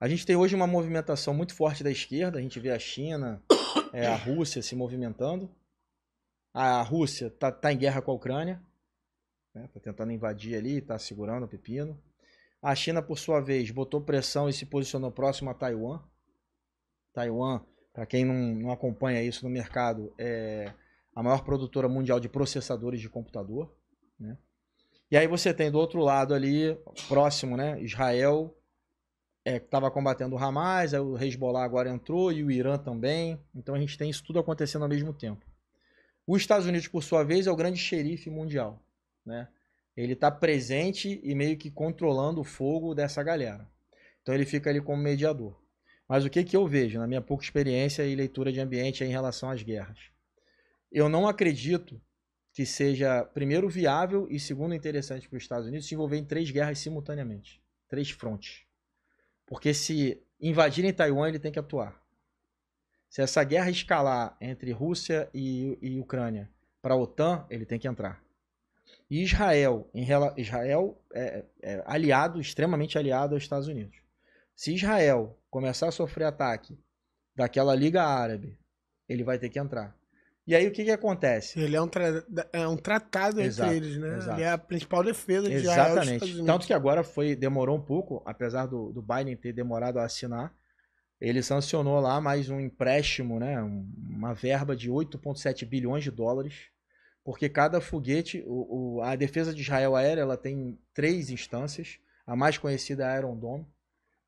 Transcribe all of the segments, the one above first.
A gente tem hoje uma movimentação muito forte da esquerda, a gente vê a China, é, a Rússia se movimentando. A Rússia está tá em guerra com a Ucrânia, está né? Tá tentando invadir ali, está segurando o pepino. A China, por sua vez, botou pressão e se posicionou próximo a Taiwan. Taiwan, para quem não, não, acompanha isso no mercado, é a maior produtora mundial de processadores de computador. Né? E aí você tem do outro lado ali, próximo, né? Israel, estava é, combatendo o Hamas, o Hezbollah agora entrou e o Irã também. Então a gente tem isso tudo acontecendo ao mesmo tempo. Os Estados Unidos, por sua vez, é o grande xerife mundial. Né? Ele está presente e meio que controlando o fogo dessa galera. Então ele fica ali como mediador. Mas o que, que eu vejo na minha pouca experiência e leitura de ambiente em relação às guerras? Eu não acredito que seja, primeiro, viável e, segundo, interessante para os Estados Unidos se envolver em três guerras simultaneamente três frontes. Porque se invadirem Taiwan, ele tem que atuar. Se essa guerra escalar entre Rússia e, e Ucrânia para a OTAN, ele tem que entrar. E Israel, em, Israel é, é aliado, extremamente aliado aos Estados Unidos. Se Israel começar a sofrer ataque daquela Liga Árabe, ele vai ter que entrar. E aí o que, que acontece? Ele é um, tra... é um tratado exato, entre eles, né? Exato. Ele é a principal defesa de Exatamente. Israel Tanto que agora foi demorou um pouco, apesar do, do Biden ter demorado a assinar, ele sancionou lá mais um empréstimo, né? Uma verba de 8,7 bilhões de dólares, porque cada foguete, o, o, a defesa de Israel aérea, ela tem três instâncias. A mais conhecida é a Iron Dome,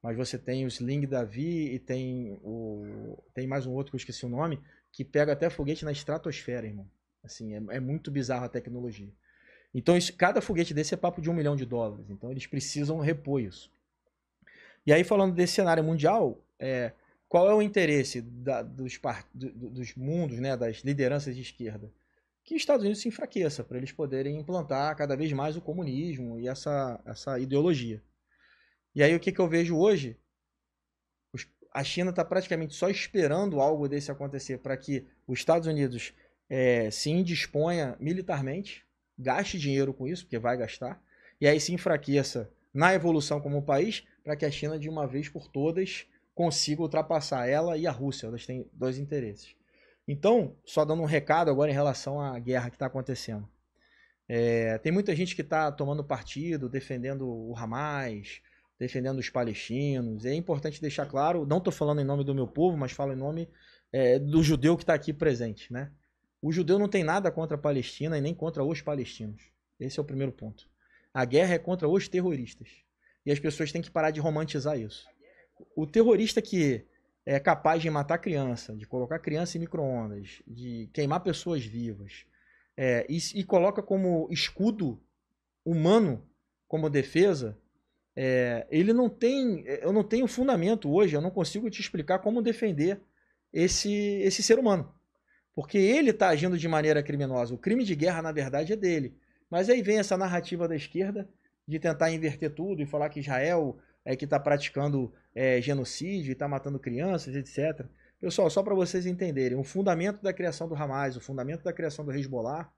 mas você tem o Sling Davi e tem o tem mais um outro que eu esqueci o nome, que pega até foguete na estratosfera, irmão. Assim, é, é muito bizarra a tecnologia. Então, isso, cada foguete desse é papo de um milhão de dólares. Então, eles precisam repor isso. E aí, falando desse cenário mundial, é, qual é o interesse da, dos, do, dos, mundos, né, das lideranças de esquerda? Que os Estados Unidos se enfraqueça para eles poderem implantar cada vez mais o comunismo e essa, essa ideologia. E aí, o que, que eu vejo hoje? a China está praticamente só esperando algo desse acontecer para que os Estados Unidos é, se indisponha militarmente, gaste dinheiro com isso, porque vai gastar, e aí se enfraqueça na evolução como país, para que a China, de uma vez por todas, consiga ultrapassar ela e a Rússia. Elas têm dois interesses. Então, só dando um recado agora em relação à guerra que está acontecendo. É, tem muita gente que está tomando partido, defendendo o Hamas, defendendo os palestinos. É importante deixar claro, não estou falando em nome do meu povo, mas falo em nome é, do judeu que está aqui presente, né? O judeu não tem nada contra a Palestina e nem contra os palestinos. Esse é o primeiro ponto. A guerra é contra os terroristas. E as pessoas têm que parar de romantizar isso. O terrorista que é capaz de matar criança, de colocar criança em micro-ondas, de queimar pessoas vivas, é, e, e coloca como escudo humano, como defesa, é, ele não tem, é, eu não tenho fundamento hoje, eu não consigo te explicar como defender esse, esse ser humano. Porque ele está agindo de maneira criminosa. O crime de guerra, na verdade, é dele. Mas aí vem essa narrativa da esquerda de tentar inverter tudo e falar que Israel é que está praticando é, genocídio e está matando crianças, etc. Pessoal, só para vocês entenderem, o fundamento da criação do Hamas, o fundamento da criação do Hezbollah,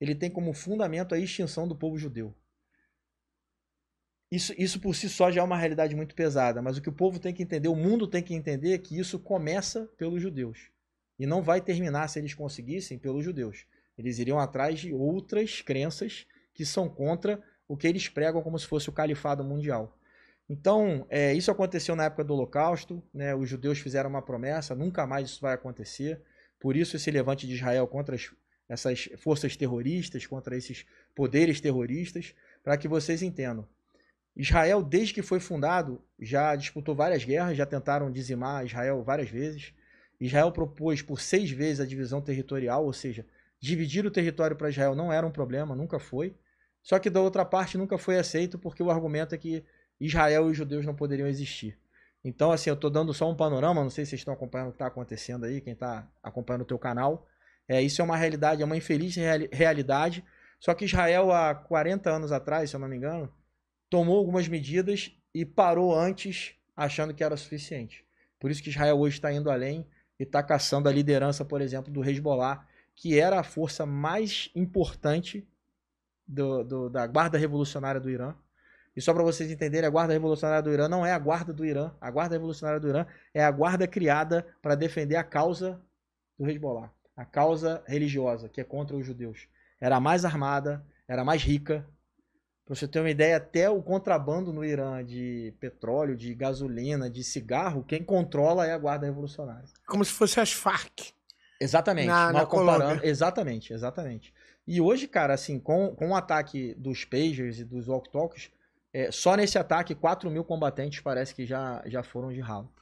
ele tem como fundamento a extinção do povo judeu isso, isso por si só já é uma realidade muito pesada, mas o que o povo tem que entender, o mundo tem que entender é que isso começa pelos judeus. E não vai terminar, se eles conseguissem, pelos judeus. Eles iriam atrás de outras crenças que são contra o que eles pregam como se fosse o califado mundial. Então, é, isso aconteceu na época do Holocausto, né, os judeus fizeram uma promessa, nunca mais isso vai acontecer. Por isso, esse levante de Israel contra as, essas forças terroristas, contra esses poderes terroristas, para que vocês entendam. Israel, desde que foi fundado, já disputou várias guerras, já tentaram dizimar Israel várias vezes. Israel propôs por seis vezes a divisão territorial, ou seja, dividir o território para Israel não era um problema, nunca foi. Só que da outra parte nunca foi aceito porque o argumento é que Israel e os judeus não poderiam existir. Então, assim, eu estou dando só um panorama, não sei se vocês estão acompanhando o que está acontecendo aí, quem está acompanhando o teu canal. É, isso é uma realidade, é uma infeliz reali realidade. Só que Israel, há 40 anos atrás, se eu não me engano, tomou algumas medidas e parou antes, achando que era suficiente. Por isso que Israel hoje está indo além e está caçando a liderança, por exemplo, do Hezbollah, que era a força mais importante do, do, da Guarda Revolucionária do Irã. E só para vocês entenderem, a Guarda Revolucionária do Irã não é a Guarda do Irã. A Guarda Revolucionária do Irã é a guarda criada para defender a causa do Hezbollah, a causa religiosa, que é contra os judeus. Era a mais armada, era a mais rica, para você ter uma ideia, até o contrabando no Irã de petróleo, de gasolina, de cigarro, quem controla é a Guarda Revolucionária. Como se fosse as Farc. Exatamente, na, mal na comparando. Exatamente, exatamente. E hoje, cara, assim, com, com o ataque dos pagers e dos walk-talks, é, só nesse ataque, 4 mil combatentes parece que já, já foram de ralo.